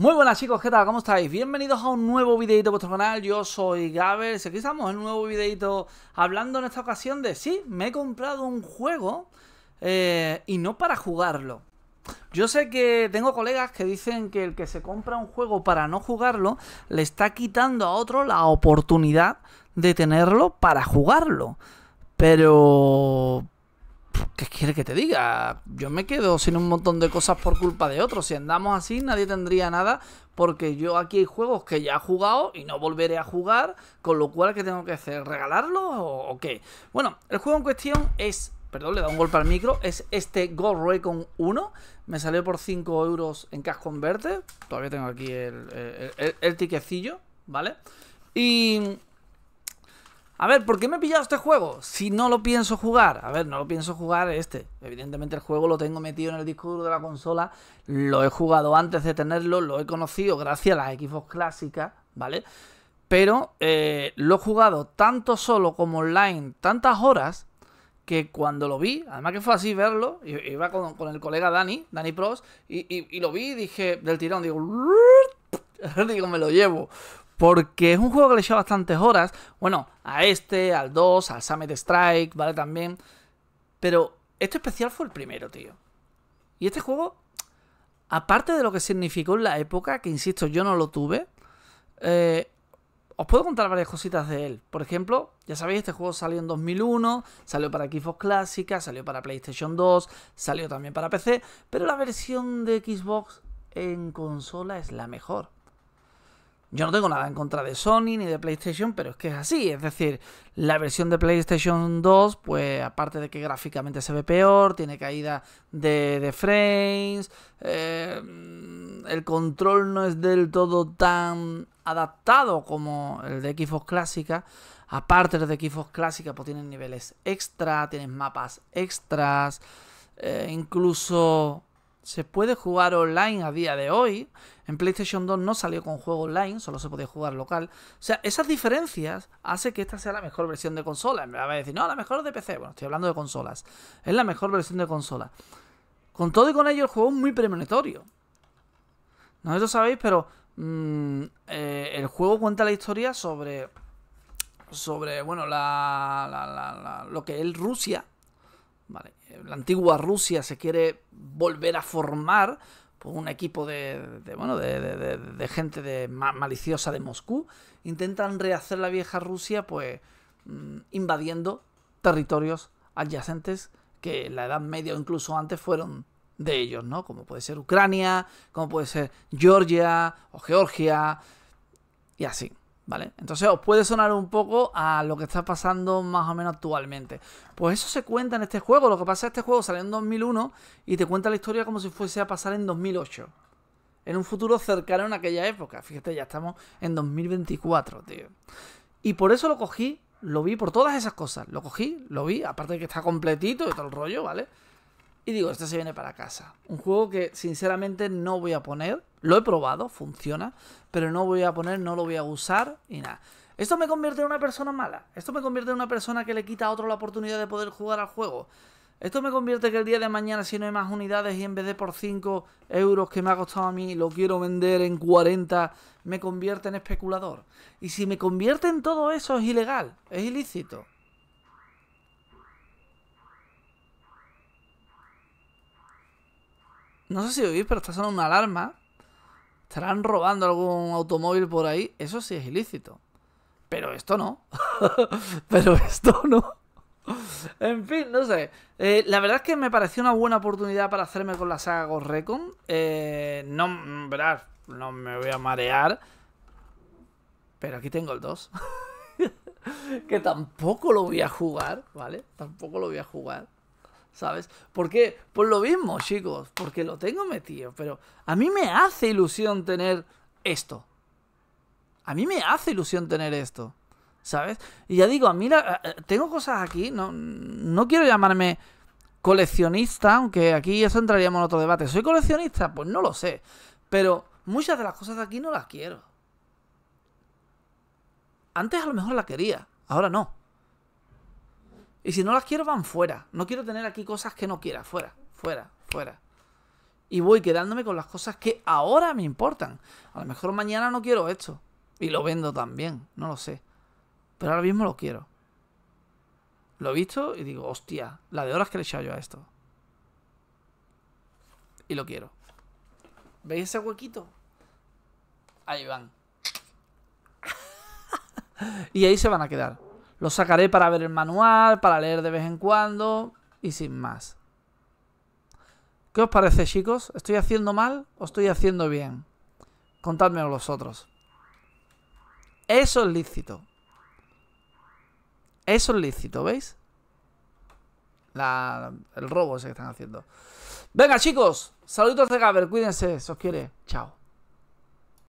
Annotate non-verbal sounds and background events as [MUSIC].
Muy buenas chicos, ¿qué tal? ¿Cómo estáis? Bienvenidos a un nuevo videito de vuestro canal, yo soy y aquí estamos en un nuevo videito hablando en esta ocasión de sí, me he comprado un juego eh, y no para jugarlo. Yo sé que tengo colegas que dicen que el que se compra un juego para no jugarlo le está quitando a otro la oportunidad de tenerlo para jugarlo. Pero ¿Qué quiere que te diga? Yo me quedo sin un montón de cosas por culpa de otros. Si andamos así, nadie tendría nada. Porque yo aquí hay juegos que ya he jugado y no volveré a jugar. Con lo cual, ¿qué tengo que hacer? regalarlo o, qué? Bueno, el juego en cuestión es perdón, le da un golpe al micro, es este Gold Recon 1. Me salió por 5 euros en Cash Converter. Todavía tengo aquí el, el, el tiquecillo, ¿vale? Y a ver, ¿por qué me he pillado este juego? Si no lo pienso jugar. A ver, no lo pienso jugar este. Evidentemente el juego lo tengo metido en el disco duro de la consola. Lo he jugado antes de tenerlo. Lo he conocido gracias a las equipos clásicas, ¿vale? Pero eh, lo he jugado tanto solo como online tantas horas que cuando lo vi, además que fue así verlo, iba con, el colega Dani, Dani Pros, y, y, lo vi y dije del tirón, digo, [LAUGHS] digo, me lo llevo porque es un juego que le lleva bastantes horas, bueno, a este, al 2, al Summit Strike, ¿vale? También. Pero este especial fue el primero, tío. Y este juego, aparte de lo que significó en la época, que insisto, yo no lo tuve, eh, os puedo contar varias cositas de él. Por ejemplo, ya sabéis, este juego salió en 2001, salió para Xbox Clásica, salió para PlayStation 2, salió también para PC, pero la versión de Xbox en consola es la mejor. Yo no tengo nada en contra de Sony ni de PlayStation, pero es que es así. Es decir, la versión de PlayStation 2, pues aparte de que gráficamente se ve peor, tiene caída de, frames, eh, el control no es del todo tan adaptado como el de Xbox Clásica. Aparte de Xbox Clásica, pues tienen niveles extra, tienen mapas extras, eh, incluso se puede jugar online a día de hoy. En PlayStation 2 no salió con juego online, solo se podía jugar local. O sea, esas diferencias hace que esta sea la mejor versión de consola. Me va a decir, no, la mejor de PC. Bueno, estoy hablando de consolas. Es la mejor versión de consola. Con todo y con ello, el juego es muy premonitorio. No sé lo sabéis, pero mm, eh, el juego cuenta la historia sobre. Sobre, bueno, la, la, la, lo que es Rusia la antigua Rusia se quiere volver a formar por un equipo de, bueno, de, gente de maliciosa de Moscú. Intentan rehacer la vieja Rusia, pues mm, invadiendo territorios adyacentes que en la Edad Media o incluso antes fueron de ellos, ¿no? Como puede ser Ucrania, como puede ser Georgia o Georgia y así. ¿vale? Entonces os puede sonar un poco a lo que está pasando más o menos actualmente. Pues eso se cuenta en este juego, lo que pasa es que este juego salió en 2001 y te cuenta la historia como si fuese a pasar en 2008. En un futuro cercano en aquella época, fíjate, ya estamos en 2024, tío. Y por eso lo cogí, lo vi por todas esas cosas, lo cogí, lo vi, aparte de que está completito y todo el rollo, ¿vale? Y digo, este se viene para casa. Un juego que sinceramente no voy a poner. Lo he probado, funciona. Pero no voy a poner, no lo voy a usar y nada. Esto me convierte en una persona mala. Esto me convierte en una persona que le quita a otro la oportunidad de poder jugar al juego. Esto me convierte que el día de mañana, si no hay más unidades y en vez de por 5 euros que me ha costado a mí, lo quiero vender en 40, me convierte en especulador. Y si me convierte en todo eso, es ilegal, es ilícito. No sé si oís, pero está sonando una alarma. Estarán robando algún automóvil por ahí. Eso sí es ilícito. Pero esto no. [LAUGHS] pero esto no. en fin, no sé. Eh, la verdad es que me pareció una buena oportunidad para hacerme con la saga Ghost Recon. Eh, no, verás, no me voy a marear. Pero aquí tengo el 2. [LAUGHS] que tampoco lo voy a jugar, ¿vale? Tampoco lo voy a jugar. ¿sabes? Porque, por lo mismo, chicos, porque lo tengo metido, pero a mí me hace ilusión tener esto. A mí me hace ilusión tener esto, ¿sabes? Y ya digo, a mí eh, eh, tengo cosas aquí, no, no quiero llamarme coleccionista, aunque aquí eso entraríamos en otro debate. ¿Soy coleccionista? Pues no lo sé, pero muchas de las cosas aquí no las quiero. Antes a lo mejor la quería, ahora no. Y si no las quiero, van fuera. No quiero tener aquí cosas que no quiera. Fuera, fuera, fuera. Y voy quedándome con las cosas que ahora me importan. A lo mejor mañana no quiero esto. Y lo vendo también, no lo sé. Pero ahora mismo lo quiero. Lo he visto y digo, hostia, la de horas que le he yo a esto. Y lo quiero. ¿Veis ese huequito? Ahí van. [LAUGHS] y ahí se van a quedar. Lo sacaré para ver el manual, para leer de vez en cuando y sin más. ¿Qué os parece, chicos? ¿Estoy haciendo mal o estoy haciendo bien? los vosotros. Eso es lícito. Eso es lícito, ¿veis? el robo ese que están haciendo. Venga, chicos. Saluditos de Gaber. Cuídense. Se os quiere. Chao.